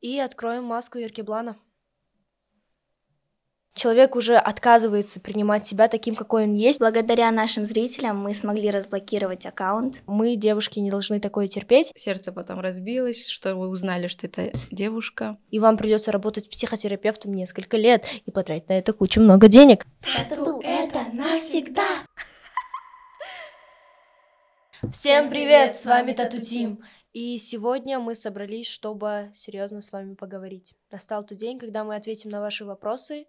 и откроем маску Еркеблана. Человек уже отказывается принимать себя таким, какой он есть. Благодаря нашим зрителям мы смогли разблокировать аккаунт. Мы, девушки, не должны такое терпеть. Сердце потом разбилось, что вы узнали, что это девушка. И вам придется работать психотерапевтом несколько лет и потратить на это кучу много денег. Тату это навсегда! Всем привет, с вами Тату Тим. И сегодня мы собрались, чтобы серьезно с вами поговорить. Настал тот день, когда мы ответим на ваши вопросы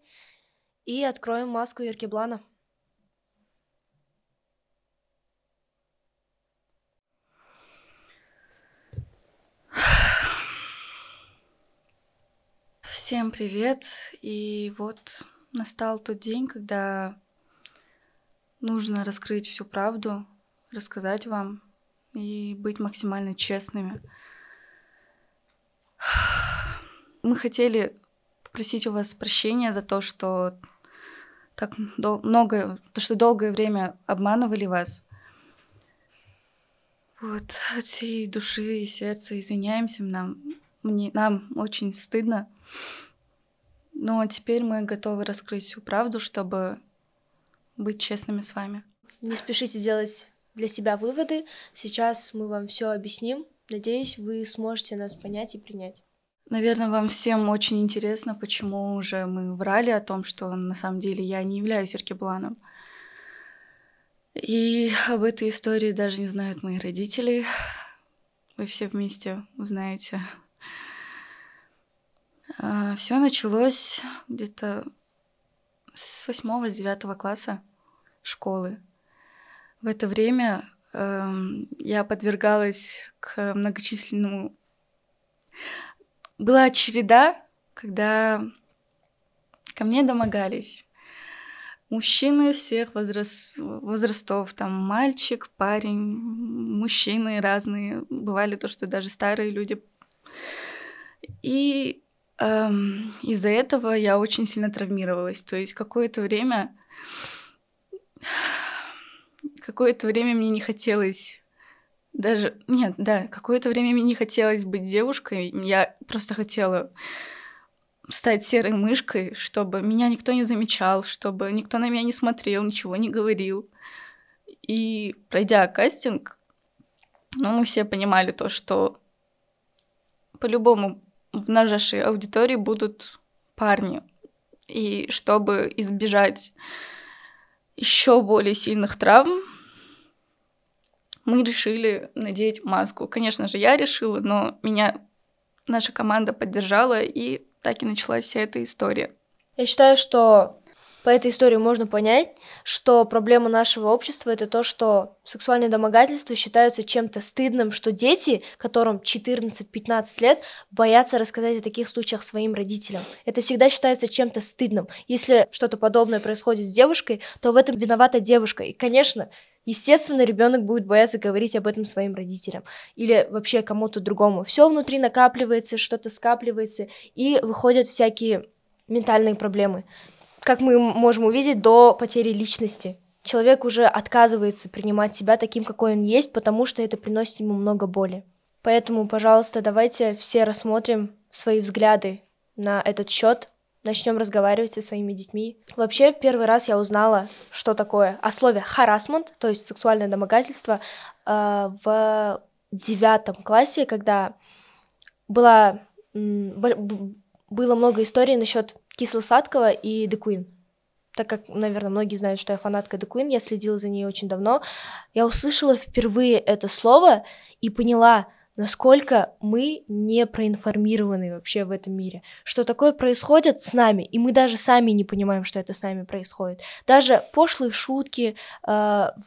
и откроем маску Блана. Всем привет! И вот настал тот день, когда нужно раскрыть всю правду, рассказать вам, и быть максимально честными. Мы хотели попросить у вас прощения за то, что так много, то, что долгое время обманывали вас. Вот от всей души и сердца извиняемся нам. Мне, нам очень стыдно. Но теперь мы готовы раскрыть всю правду, чтобы быть честными с вами. Не спешите делать для себя выводы. Сейчас мы вам все объясним. Надеюсь, вы сможете нас понять и принять. Наверное, вам всем очень интересно, почему уже мы врали о том, что на самом деле я не являюсь Аркебланом. И об этой истории даже не знают мои родители. Вы все вместе узнаете. А, все началось где-то с восьмого, с девятого класса школы. В это время э, я подвергалась к многочисленному... Была череда, когда ко мне домогались мужчины всех возраст... возрастов, там мальчик, парень, мужчины разные, бывали то, что даже старые люди. И эм, из-за этого я очень сильно травмировалась. То есть какое-то время какое-то время мне не хотелось даже... Нет, да, какое-то время мне не хотелось быть девушкой. Я просто хотела стать серой мышкой, чтобы меня никто не замечал, чтобы никто на меня не смотрел, ничего не говорил. И пройдя кастинг, ну, мы все понимали то, что по-любому в нашей аудитории будут парни. И чтобы избежать еще более сильных травм, мы решили надеть маску. Конечно же, я решила, но меня наша команда поддержала, и так и началась вся эта история. Я считаю, что по этой истории можно понять, что проблема нашего общества это то, что сексуальные домогательства считаются чем-то стыдным, что дети, которым 14-15 лет, боятся рассказать о таких случаях своим родителям. Это всегда считается чем-то стыдным. Если что-то подобное происходит с девушкой, то в этом виновата девушка. И, конечно, Естественно, ребенок будет бояться говорить об этом своим родителям или вообще кому-то другому. Все внутри накапливается, что-то скапливается, и выходят всякие ментальные проблемы. Как мы можем увидеть, до потери личности. Человек уже отказывается принимать себя таким, какой он есть, потому что это приносит ему много боли. Поэтому, пожалуйста, давайте все рассмотрим свои взгляды на этот счет, начнем разговаривать со своими детьми. Вообще, первый раз я узнала, что такое о слове харасмент, то есть сексуальное домогательство, э, в девятом классе, когда была, было много историй насчет кисло-сладкого и The Queen. Так как, наверное, многие знают, что я фанатка The Queen, я следила за ней очень давно. Я услышала впервые это слово и поняла, насколько мы не проинформированы вообще в этом мире, что такое происходит с нами, и мы даже сами не понимаем, что это с нами происходит. Даже пошлые шутки э,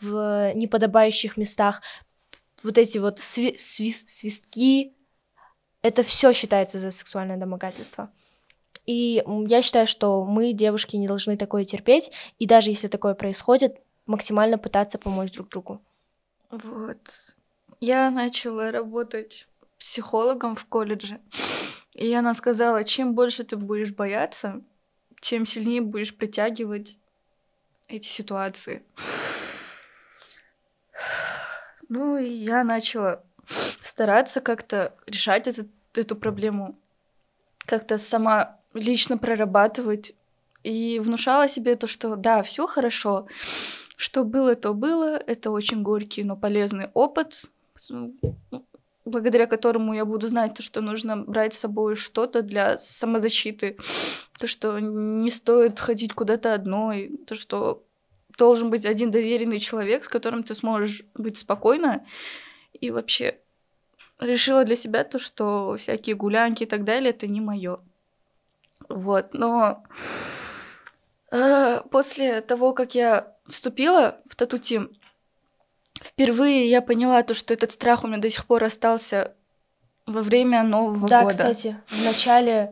в неподобающих местах, вот эти вот сви- сви- свистки, это все считается за сексуальное домогательство. И я считаю, что мы, девушки, не должны такое терпеть, и даже если такое происходит, максимально пытаться помочь друг другу. Вот. Я начала работать психологом в колледже. И она сказала, чем больше ты будешь бояться, тем сильнее будешь притягивать эти ситуации. Ну и я начала стараться как-то решать этот, эту проблему, как-то сама лично прорабатывать и внушала себе то, что да, все хорошо, что было, то было, это очень горький, но полезный опыт, ну, благодаря которому я буду знать то, что нужно брать с собой что-то для самозащиты, то, что не стоит ходить куда-то одной, то, что должен быть один доверенный человек, с которым ты сможешь быть спокойно. И вообще решила для себя то, что всякие гулянки и так далее это не мое. Вот, но э, после того, как я вступила в тату-тим, Впервые я поняла то, что этот страх у меня до сих пор остался во время Нового да, года. Да, кстати, в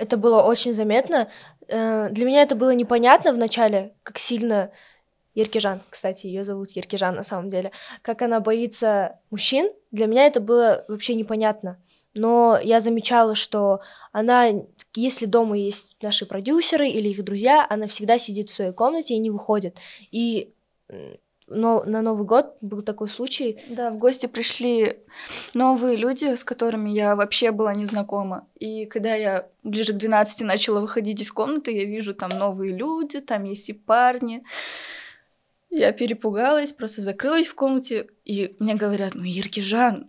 это было очень заметно. Э, для меня это было непонятно вначале как сильно Еркижан кстати, ее зовут Еркижан на самом деле, как она боится мужчин, для меня это было вообще непонятно. Но я замечала, что она, если дома есть наши продюсеры или их друзья, она всегда сидит в своей комнате и не выходит. И но на Новый год был такой случай. Да, в гости пришли новые люди, с которыми я вообще была не знакома. И когда я ближе к 12 начала выходить из комнаты, я вижу там новые люди, там есть и парни. Я перепугалась, просто закрылась в комнате, и мне говорят, ну, Еркижан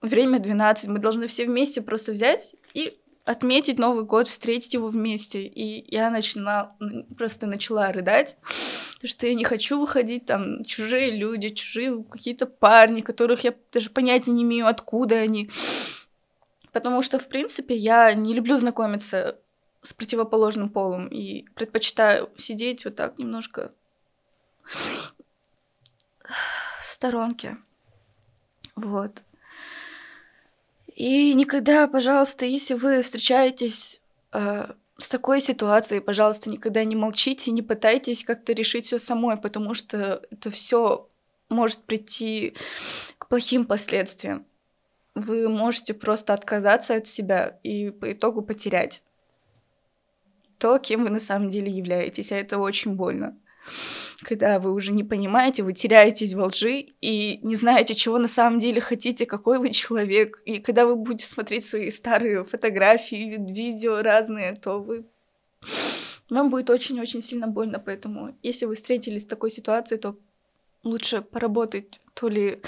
время 12, мы должны все вместе просто взять и отметить Новый год, встретить его вместе. И я начала, просто начала рыдать, потому что я не хочу выходить, там, чужие люди, чужие какие-то парни, которых я даже понятия не имею, откуда они. Потому что, в принципе, я не люблю знакомиться с противоположным полом и предпочитаю сидеть вот так немножко в сторонке. Вот. И никогда, пожалуйста, если вы встречаетесь а, с такой ситуацией, пожалуйста, никогда не молчите, не пытайтесь как-то решить все самой, потому что это все может прийти к плохим последствиям. Вы можете просто отказаться от себя и по итогу потерять то, кем вы на самом деле являетесь, а это очень больно когда вы уже не понимаете, вы теряетесь во лжи и не знаете, чего на самом деле хотите, какой вы человек. И когда вы будете смотреть свои старые фотографии, видео разные, то вы вам будет очень-очень сильно больно, поэтому если вы встретились с такой ситуацией, то лучше поработать то ли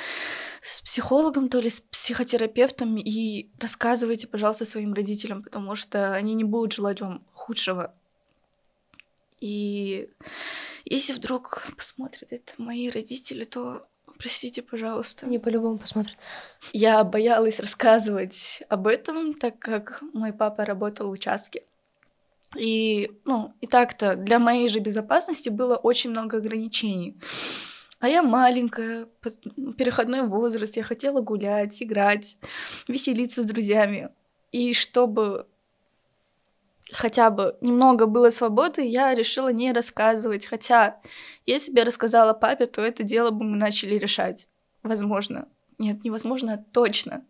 с психологом, то ли с психотерапевтом и рассказывайте, пожалуйста, своим родителям, потому что они не будут желать вам худшего. И если вдруг посмотрят это мои родители, то простите, пожалуйста. Не по-любому посмотрят. Я боялась рассказывать об этом, так как мой папа работал в участке. И, ну, и так-то для моей же безопасности было очень много ограничений. А я маленькая, переходной возраст, я хотела гулять, играть, веселиться с друзьями. И чтобы хотя бы немного было свободы, я решила не рассказывать. Хотя, если бы я рассказала папе, то это дело бы мы начали решать. Возможно. Нет, невозможно, а точно.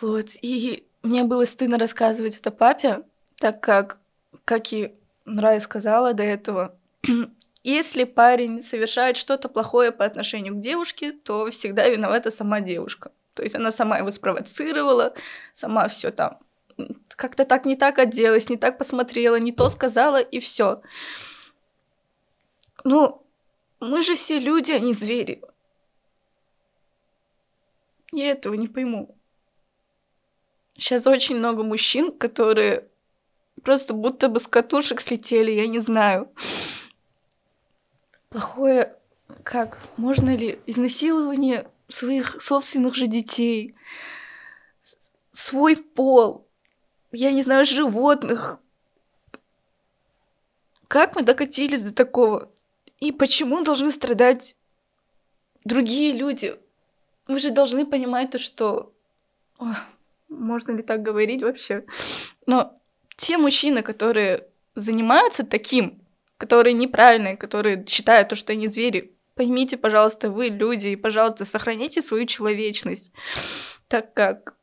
Вот. И мне было стыдно рассказывать это папе, так как, как и Рая сказала до этого, если парень совершает что-то плохое по отношению к девушке, то всегда виновата сама девушка. То есть она сама его спровоцировала, сама все там как-то так не так оделась, не так посмотрела, не то сказала, и все. Ну, мы же все люди, а не звери. Я этого не пойму. Сейчас очень много мужчин, которые просто будто бы с катушек слетели, я не знаю. Плохое, как, можно ли изнасилование своих собственных же детей, свой пол, я не знаю, животных. Как мы докатились до такого? И почему должны страдать другие люди? Вы же должны понимать то, что... Ой, можно ли так говорить вообще? Но те мужчины, которые занимаются таким, которые неправильные, которые считают то, что они звери, поймите, пожалуйста, вы люди, и, пожалуйста, сохраните свою человечность, так как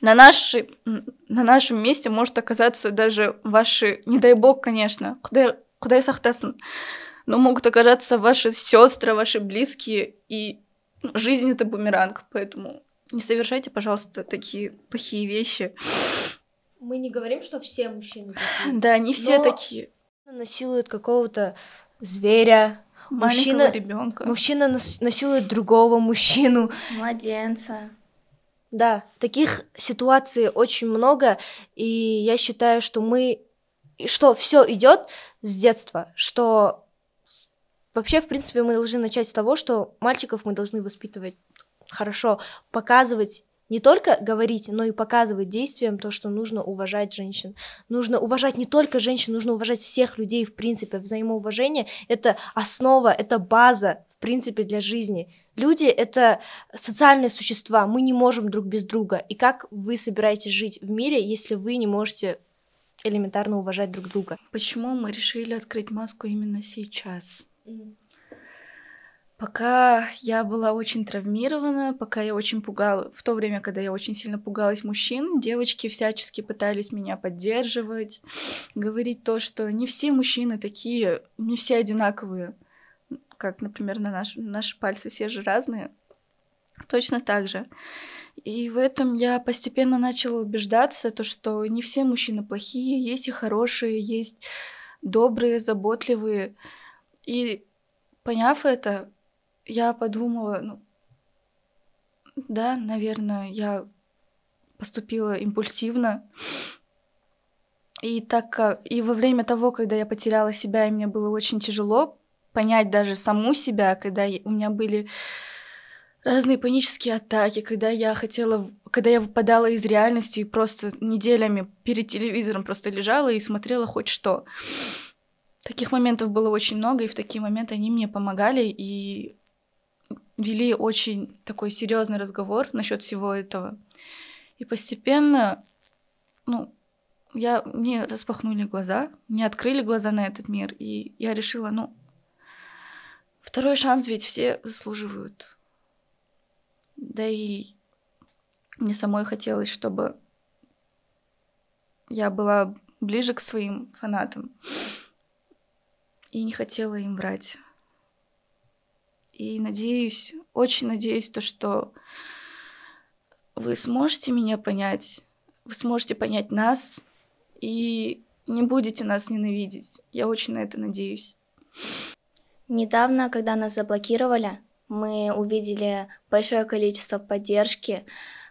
на, наши, на нашем месте может оказаться даже ваши, не дай бог, конечно, куда, куда я сахтасан, но могут оказаться ваши сестры, ваши близкие, и ну, жизнь это бумеранг, поэтому не совершайте, пожалуйста, такие плохие вещи. Мы не говорим, что все мужчины такие. Да, не все но... такие. Насилуют какого-то зверя, Маленького мужчина, ребенка. Мужчина нас, насилует другого мужчину. Младенца. Да, таких ситуаций очень много, и я считаю, что мы, что все идет с детства, что вообще, в принципе, мы должны начать с того, что мальчиков мы должны воспитывать хорошо, показывать не только говорить, но и показывать действием то, что нужно уважать женщин. Нужно уважать не только женщин, нужно уважать всех людей, в принципе, взаимоуважение — это основа, это база в принципе, для жизни. Люди — это социальные существа, мы не можем друг без друга. И как вы собираетесь жить в мире, если вы не можете элементарно уважать друг друга? Почему мы решили открыть маску именно сейчас? Пока я была очень травмирована, пока я очень пугала, в то время, когда я очень сильно пугалась мужчин, девочки всячески пытались меня поддерживать, говорить то, что не все мужчины такие, не все одинаковые как, например, на наш, наши пальцы все же разные, точно так же. И в этом я постепенно начала убеждаться, то, что не все мужчины плохие, есть и хорошие, есть добрые, заботливые. И поняв это, я подумала, ну, да, наверное, я поступила импульсивно. И так э, и во время того, когда я потеряла себя, и мне было очень тяжело, понять даже саму себя, когда у меня были разные панические атаки, когда я хотела, когда я выпадала из реальности и просто неделями перед телевизором просто лежала и смотрела хоть что. Таких моментов было очень много, и в такие моменты они мне помогали и вели очень такой серьезный разговор насчет всего этого. И постепенно, ну, я, мне распахнули глаза, мне открыли глаза на этот мир, и я решила, ну, Второй шанс ведь все заслуживают. Да и мне самой хотелось, чтобы я была ближе к своим фанатам. И не хотела им врать. И надеюсь, очень надеюсь, то, что вы сможете меня понять, вы сможете понять нас и не будете нас ненавидеть. Я очень на это надеюсь. Недавно, когда нас заблокировали, мы увидели большое количество поддержки,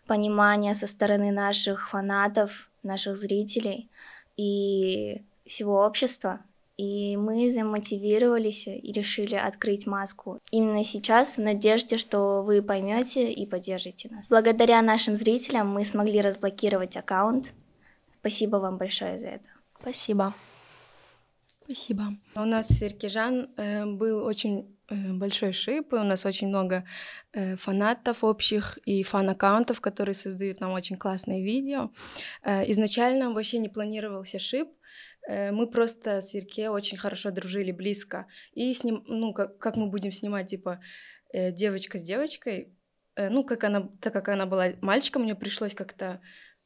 понимания со стороны наших фанатов, наших зрителей и всего общества. И мы замотивировались и решили открыть маску именно сейчас в надежде, что вы поймете и поддержите нас. Благодаря нашим зрителям мы смогли разблокировать аккаунт. Спасибо вам большое за это. Спасибо. Спасибо. У нас с Иркижан э, был очень э, большой шип, и у нас очень много э, фанатов общих и фан-аккаунтов, которые создают нам очень классные видео. Э, изначально вообще не планировался шип, э, мы просто с Ирке очень хорошо дружили, близко. И с ним, ну, как, как мы будем снимать, типа, э, девочка с девочкой, э, ну, как она, так как она была мальчиком, мне пришлось как-то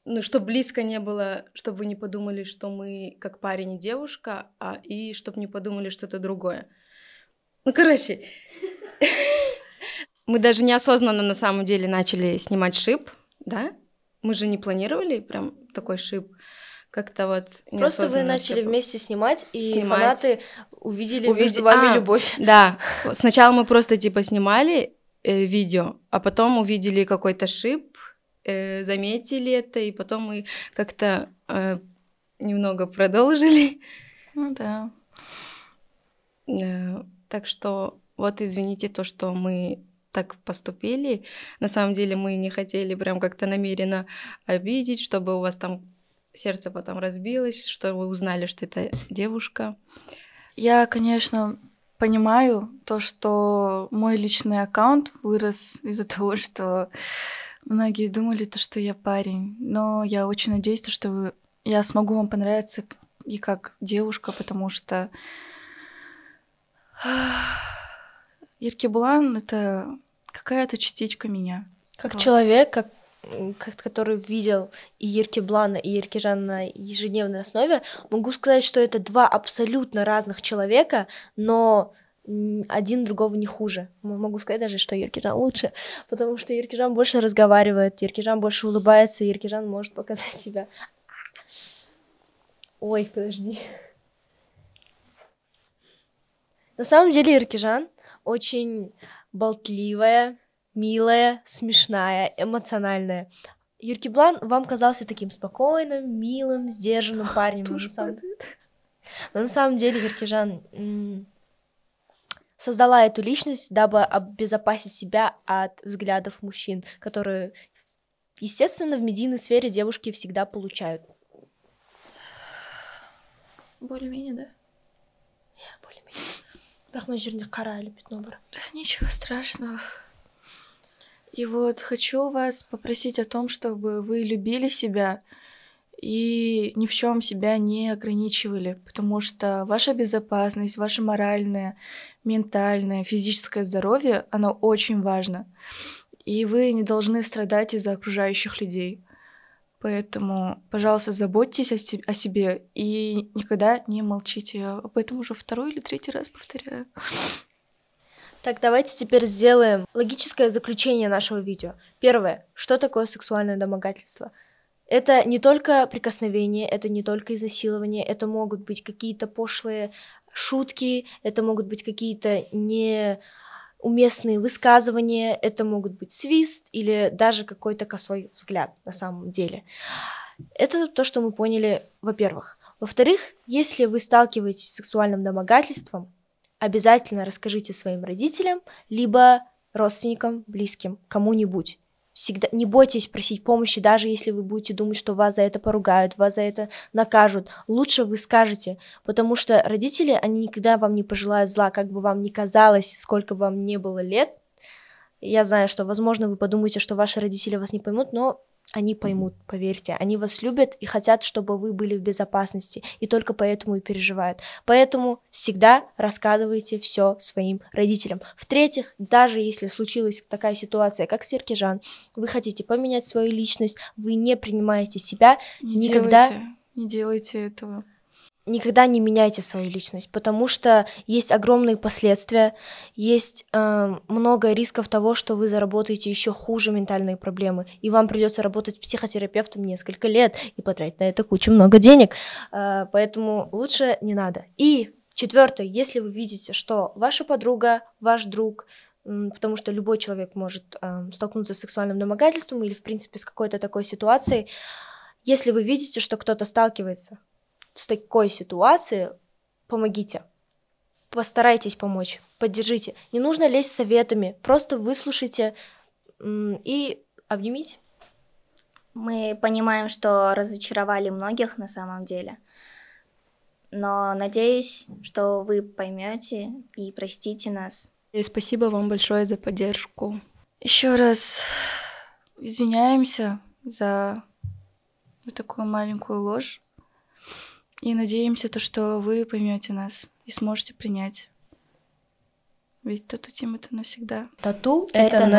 ну, чтобы близко не было, чтобы вы не подумали, что мы как парень и девушка, а и чтобы не подумали что-то другое. Ну, короче, мы даже неосознанно на самом деле начали снимать шип, да? Мы же не планировали прям такой шип. Как-то вот Просто вы начали шип. вместе снимать, и снимать. фанаты увидели, увидели между вами а, любовь. Да. Сначала мы просто типа снимали э, видео, а потом увидели какой-то шип, э, заметили это, и потом мы как-то э, немного продолжили. Ну да. Э, так что вот извините то, что мы так поступили. На самом деле мы не хотели прям как-то намеренно обидеть, чтобы у вас там сердце потом разбилось, что вы узнали, что это девушка. Я, конечно, понимаю то, что мой личный аккаунт вырос из-за того, что Многие думали, то, что я парень, но я очень надеюсь, то, что я смогу вам понравиться и как девушка, потому что Еркебулан — это какая-то частичка меня. Как вот. человек, как который видел и Ирки Блана и Ирки Еркежана на ежедневной основе, могу сказать, что это два абсолютно разных человека, но один другого не хуже. Могу сказать даже, что Еркижан лучше, потому что Еркижан больше разговаривает, Еркижан больше улыбается, Еркижан может показать себя. Ой, подожди. На самом деле Еркижан очень болтливая, милая, смешная, эмоциональная. Юркий Блан вам казался таким спокойным, милым, сдержанным парнем. на самом... Но на самом деле Еркижан создала эту личность, дабы обезопасить себя от взглядов мужчин, которые, естественно, в медийной сфере девушки всегда получают. Более-менее, да? Я более-менее. бірақ мына жерінде пятно ничего страшного и вот хочу вас попросить о том чтобы вы любили себя и ни в чем себя не ограничивали, потому что ваша безопасность, ваше моральное, ментальное, физическое здоровье, оно очень важно. И вы не должны страдать из-за окружающих людей. Поэтому, пожалуйста, заботьтесь о, себе и никогда не молчите. Я об этом уже второй или третий раз повторяю. Так, давайте теперь сделаем логическое заключение нашего видео. Первое. Что такое сексуальное домогательство? Это не только прикосновение, это не только изнасилование, это могут быть какие-то пошлые шутки, это могут быть какие-то неуместные высказывания, это могут быть свист или даже какой-то косой взгляд на самом деле. Это то, что мы поняли, во-первых. Во-вторых, если вы сталкиваетесь с сексуальным домогательством, обязательно расскажите своим родителям, либо родственникам, близким, кому-нибудь всегда не бойтесь просить помощи, даже если вы будете думать, что вас за это поругают, вас за это накажут. Лучше вы скажете, потому что родители, они никогда вам не пожелают зла, как бы вам ни казалось, сколько вам не было лет. Я знаю, что, возможно, вы подумаете, что ваши родители вас не поймут, но они поймут, поверьте. Они вас любят и хотят, чтобы вы были в безопасности, и только поэтому и переживают. Поэтому всегда рассказывайте все своим родителям. В-третьих, даже если случилась такая ситуация, как Серкижан, вы хотите поменять свою личность, вы не принимаете себя, не никогда... Делайте, не делайте этого никогда не меняйте свою личность, потому что есть огромные последствия, есть э, много рисков того, что вы заработаете еще хуже ментальные проблемы, и вам придется работать психотерапевтом несколько лет и потратить на это кучу много денег, э, поэтому лучше не надо. И четвертое, если вы видите, что ваша подруга, ваш друг, потому что любой человек может э, столкнуться с сексуальным домогательством или, в принципе, с какой-то такой ситуацией. Если вы видите, что кто-то сталкивается с такой ситуацией, помогите. Постарайтесь помочь, поддержите. Не нужно лезть советами, просто выслушайте и обнимите. Мы понимаем, что разочаровали многих на самом деле. Но надеюсь, что вы поймете и простите нас. И спасибо вам большое за поддержку. Еще раз извиняемся за вот такую маленькую ложь. И надеемся, то, что вы поймете нас и сможете принять. Ведь тату тим это навсегда. Тату это, это навсегда.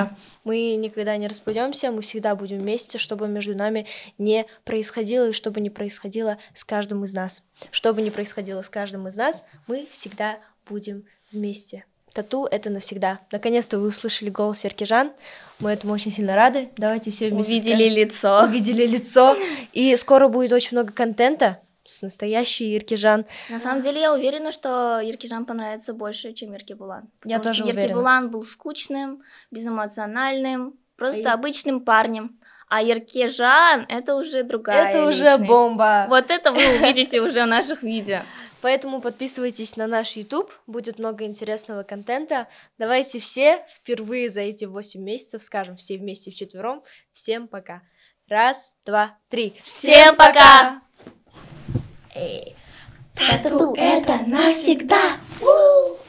навсегда. Мы никогда не распадемся, мы всегда будем вместе, чтобы между нами не происходило и чтобы не происходило с каждым из нас. чтобы не происходило с каждым из нас, мы всегда будем вместе. Тату — это навсегда. Наконец-то вы услышали голос Серкижан. Мы этому очень сильно рады. Давайте все вместе... Увидели лицо. Увидели лицо. И скоро будет очень много контента с настоящей Иркижан. На самом деле я уверена, что Иркижан понравится больше, чем Ирки Булан. Я тоже Ирки уверена. Иркибулан был скучным, безэмоциональным, просто а обычным парнем. А Иркежан — это уже другая Это личность. уже бомба. Вот это вы увидите уже в наших видео. Поэтому подписывайтесь на наш YouTube, будет много интересного контента. Давайте все впервые за эти 8 месяцев скажем все вместе в четвером. Всем пока. Раз, два, три. Всем пока! Тату это навсегда! У-у-у!